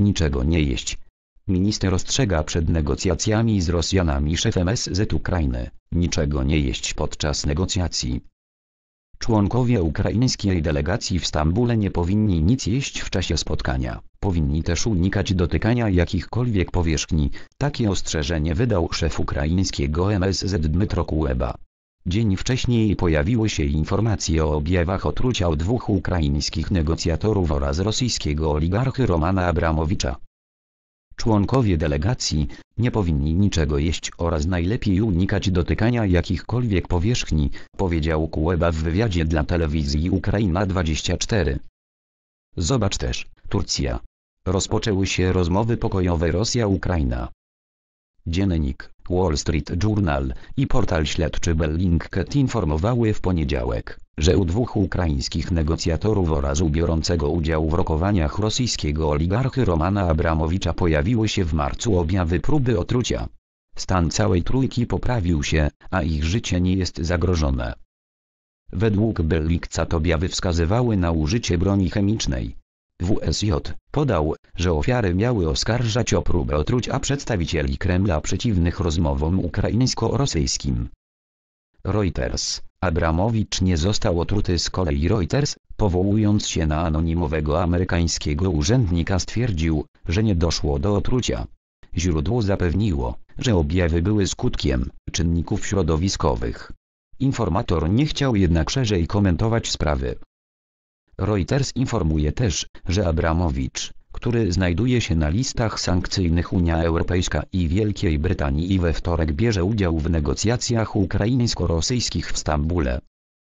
niczego nie jeść. Minister ostrzega przed negocjacjami z Rosjanami szef MSZ Ukrainy, niczego nie jeść podczas negocjacji. Członkowie ukraińskiej delegacji w Stambule nie powinni nic jeść w czasie spotkania, powinni też unikać dotykania jakichkolwiek powierzchni, takie ostrzeżenie wydał szef ukraińskiego MSZ Dmytro Kuleba. Dzień wcześniej pojawiły się informacje o objawach otrucia od dwóch ukraińskich negocjatorów oraz rosyjskiego oligarchy Romana Abramowicza. Członkowie delegacji nie powinni niczego jeść oraz najlepiej unikać dotykania jakichkolwiek powierzchni, powiedział Kuleba w wywiadzie dla telewizji Ukraina 24. Zobacz też, Turcja. Rozpoczęły się rozmowy pokojowe Rosja-Ukraina. Dziennik, Wall Street Journal i portal śledczy Bellingcat informowały w poniedziałek, że u dwóch ukraińskich negocjatorów oraz u biorącego udział w rokowaniach rosyjskiego oligarchy Romana Abramowicza pojawiły się w marcu objawy próby otrucia. Stan całej trójki poprawił się, a ich życie nie jest zagrożone. Według Bellikcat objawy wskazywały na użycie broni chemicznej. WSJ, podał, że ofiary miały oskarżać o próbę otrucia przedstawicieli Kremla przeciwnych rozmowom ukraińsko-rosyjskim. Reuters, Abramowicz nie został otruty z kolei Reuters, powołując się na anonimowego amerykańskiego urzędnika stwierdził, że nie doszło do otrucia. Źródło zapewniło, że objawy były skutkiem czynników środowiskowych. Informator nie chciał jednak szerzej komentować sprawy. Reuters informuje też, że Abramowicz, który znajduje się na listach sankcyjnych Unia Europejska i Wielkiej Brytanii i we wtorek bierze udział w negocjacjach ukraińsko-rosyjskich w Stambule,